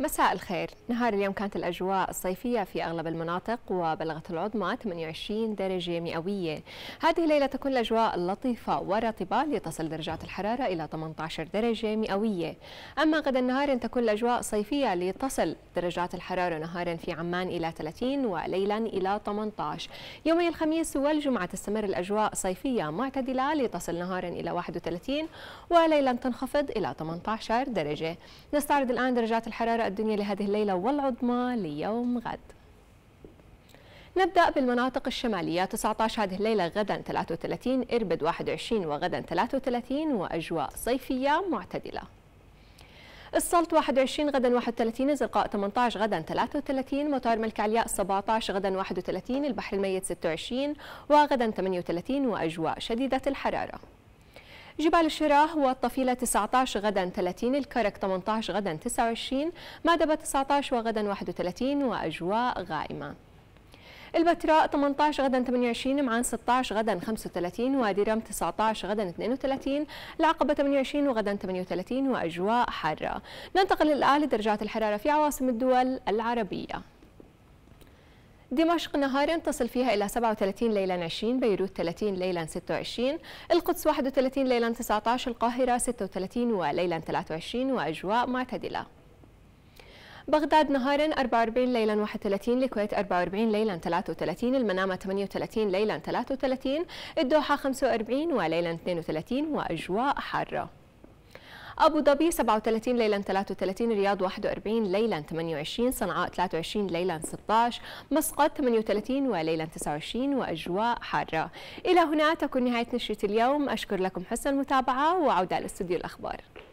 مساء الخير نهار اليوم كانت الأجواء الصيفية في أغلب المناطق وبلغت العظمى 28 درجة مئوية هذه الليلة تكون الأجواء لطيفة ورطبة لتصل درجات الحرارة إلى 18 درجة مئوية أما غدا النهار تكون الأجواء صيفية لتصل درجات الحرارة نهارا في عمان إلى 30 وليلا إلى 18 يومي الخميس والجمعة تستمر الأجواء صيفية معتدلة لتصل نهارا إلى 31 وليلا تنخفض إلى 18 درجة نستعرض الآن درجات الحرارة الدنيا لهذه الليلة والعظمى ليوم غد نبدأ بالمناطق الشمالية 19 هذه الليلة غدا 33 إربد 21 وغدا 33 وأجواء صيفية معتدلة السلط 21 غدا 31 الزرقاء 18 غدا 33 مطار ملك علياء 17 غدا 31 البحر الميت 26 وغدا 38 وأجواء شديدة الحرارة جبال الشراح والطفيلة 19 غدا 30 الكرك 18 غدا 29 مادبة 19 وغدا 31 وأجواء غائمة البتراء 18 غدا 28 معان 16 غدا 35 وديرم 19 غدا 32 العقبة 28 وغدا 38 وأجواء حارة ننتقل الآن لدرجات الحرارة في عواصم الدول العربية دمشق نهارا تصل فيها إلى 37 ليلا 20 بيروت 30 ليلا 26 القدس 31 ليلا 19 القاهرة 36 وليلا 23 وأجواء معتدلة بغداد نهارا 44 ليلا 31 الكويت 44 ليلا 33 المنامة 38 ليلا 33 الدوحة 45 وليلا 32 وأجواء حارة أبو ظبي 37 ليلا 33 رياض 41 ليلا 28 صنعاء 23 ليلا 16 مسقط 38 وليلا 29 وأجواء حارة إلى هنا تكون نهاية نشرة اليوم أشكر لكم حسن المتابعة وعودة لاستوديو الأخبار